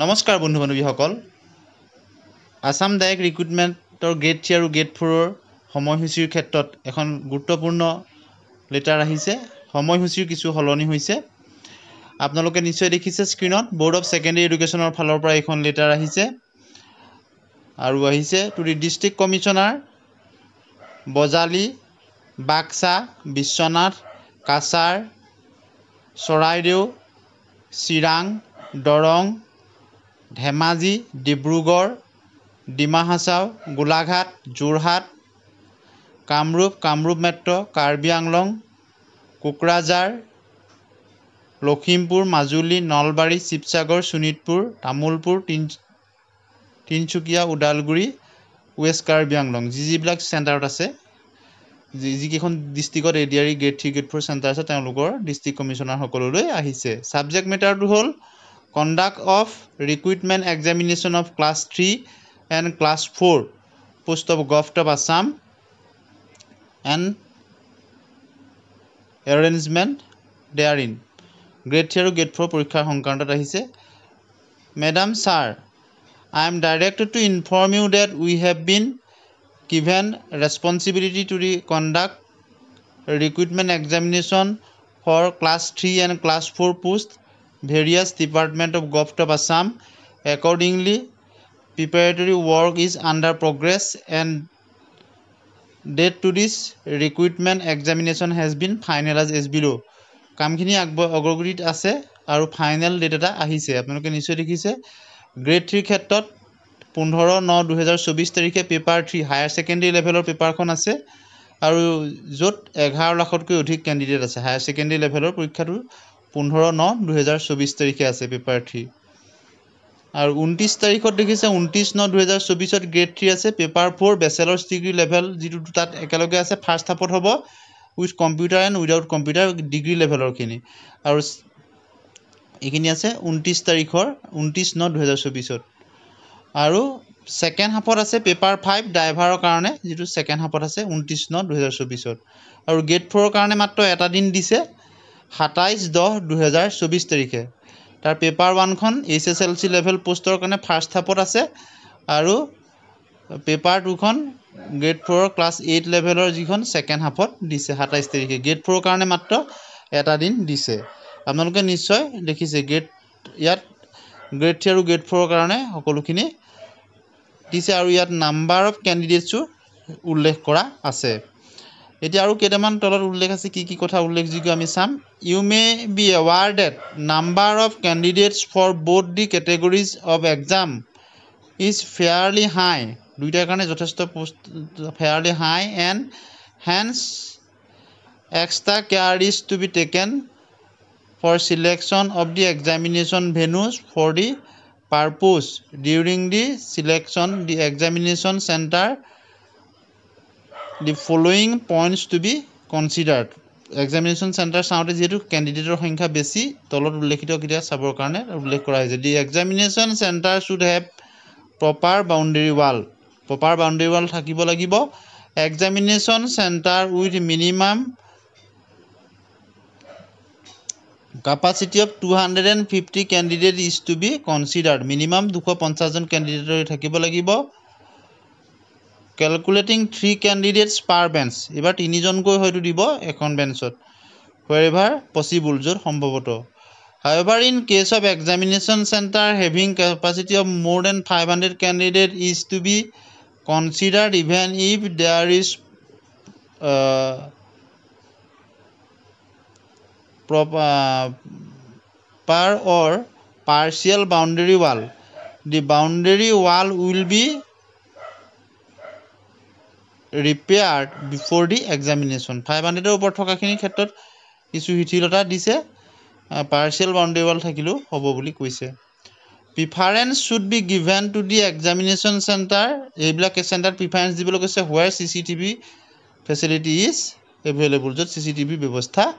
নমস্কাৰ বন্ধু বান্ধৱীসকল আছাম ডাইৰেক্ট ৰিক্ৰুইটমেণ্টৰ গ্ৰেড থ্ৰী আৰু গ্ৰেড ফ'ৰৰ সময়সূচীৰ ক্ষেত্ৰত এখন গুৰুত্বপূৰ্ণ লেটাৰ আহিছে সময়সূচীৰ কিছু সলনি হৈছে আপোনালোকে নিশ্চয় দেখিছে স্ক্ৰীণত বৰ্ড অফ ছেকেণ্ডেৰী এডুকেশ্যনৰ ফালৰ পৰা এইখন লেটাৰ আহিছে আৰু আহিছে to the district commissioner Bajali Baksa Biswanath Cachar Charaideo Chirang Darrang Dhemaji Dibrugarh Dima Hasao Golaghat Jorhat Kamrup Kamrup metro' Karbi Anglong Kokrajhar Lakhimpur Majuli Nalbari Sivasagar Sonitpur Tamulpur তিনি তিনিচুকীয়া ওদালগুৰি ৱেষ্ট কাৰ্বি আংলং যি যিবিলাক চেণ্টাৰত আছে যি যিকেইখন ডিষ্ট্ৰিক্টত এডিয়াৰী grade three grade four centre আছে তেওঁলোকৰ ডিষ্ট্ৰিক্ট কমিশ্যনাৰসকললৈ আহিছে ছাবজেক্ট মেটাৰটো হ'ল conduct of recruitment examination of class three and class four post of gov of Assam and arrangement they are in grade three আৰু গ্ৰেড ফ'ৰ পৰীক্ষাৰ সংক্ৰান্তত আহিছে madam sir I am direct to inform you that we have been given responsibility to the conduct recruitment examination for class three and class four post various department of gov of assam accordingly preparatory work is under progress and date to this recruitment examination has been finalized as below কামখিনি আগব অগ্ৰগতিত আছে আৰু final date এটা আহিছে আপোনালোকে নিশ্চয় দেখিছে grade থ্ৰীৰ ক্ষেত্ৰত পোন্ধৰ ন দুহেজাৰ চৌবিছ তাৰিখে পেপাৰ থ্ৰী হায়াৰ ছেকেণ্ডেৰী লেভেলৰ পেপাৰখন আছে আৰু য'ত এঘাৰ লাখতকৈ অধিক কেণ্ডিডেট আছে হায়াৰ ছেকেণ্ডেৰী লেভেলৰ পৰীক্ষাটোৰ পোন্ধৰ ন দুহেজাৰ চৌবিছ তাৰিখে আছে পেপাৰ আৰু ঊনত্ৰিছ তাৰিখত দেখিছে ঊনত্ৰিছ ন দুহেজাৰ চৌবিছত গ্ৰেড থ্ৰী আছে paper for bachelors degree level যিটো তাত একেলগে আছে ফাৰ্ষ্ট হাফত হ'ব with computer and without computer degree লেভেলৰখিনি আৰু এইখিনি আছে ঊনত্ৰিছ তাৰিখৰ ঊনত্ৰিছ ন দুহেজাৰ চৌবিছত আৰু ছেকেণ্ড হাফত আছে পেপাৰ ফাইভ ড্ৰাইভাৰৰ কাৰণে যিটো ছেকেণ্ড হাফত আছে ঊনত্ৰিছ ন দুহেজাৰ চৌবিছত আৰু গ্ৰেড ফ'ৰৰ কাৰণে মাত্ৰ এটা দিন দিছে সাতাইছ দহ দুহেজাৰ চৌবিছ তাৰিখে তাৰ পেপাৰ ওৱানখন H S L C level পোষ্টৰ কাৰণে ফাৰ্ষ্ট হাফত আছে আৰু পেপাৰ টুখন গ্ৰেড ফ'ৰৰ ক্লাছ এইট লেভেলৰ যিখন ছেকেণ্ড হাফত দিছে সাতাইছ তাৰিখে গ্ৰেড ফ'ৰৰ কাৰণে মাত্ৰ এটা দিন দিছে আপোনালোকে নিশ্চয় দেখিছে গ্ৰেড ইয়াত গ্ৰেড থ্ৰী আৰু গ্ৰেড ফ'ৰৰ কাৰণে সকলোখিনি দিছে আৰু ইয়াত নাম্বাৰ অফ কেণ্ডিডেটছো উল্লেখ কৰা আছে এতিয়া আৰু কেইটামান তলত উল্লেখ আছে কি কি কথা উল্লেখযোগ্য আমি চাম you may be awarded number of candidates for both the categories of exam is fairly high দুইটাৰ কাৰণে যথেষ্ট post fairly high and hence extra care is to be taken for selection of the examination venues for the purpose during the selection the examination centre the following points to be considered examination centre চাওঁতে যিহেতু কেণ্ডিডেটৰ সংখ্যা বেছি তলত উল্লেখিত কেতিয়া চাবৰ কাৰণে উল্লেখ কৰা হৈছে the examination centre should have proper boundary wall proper boundary wall থাকিব লাগিব examination centre with minimum capacity of two hundred and fifty candidate is to be considered minimum দুশ পঞ্চাছজন কেণ্ডিডেট থাকিব লাগিব calculating three candidates per bench এইবাৰ তিনিজনকৈ হয়তো দিব এখন বেঞ্চত হুৱেৰ এভাৰ পচিবল য'ত সম্ভৱতঃ however in case of examination centre having capacity of more than five hundred candidate is to be considered even if there is poor or partial boundary wall the boundary wall will be repair before the examination five হাণ্ড্ৰেডৰ ওপৰত থকাখিনিৰ ক্ষেত্ৰত কিছু শিথিলতা দিছে partial boundary wall থাকিলেও হ'ব বুলি কৈছে preference should be given to the examination centre এইবিলাক চেণ্টাৰত প্ৰিফাৰেঞ্চ দিবলৈ কৈছে where C C T V facility is available য'ত চি চি টি ব্যৱস্থা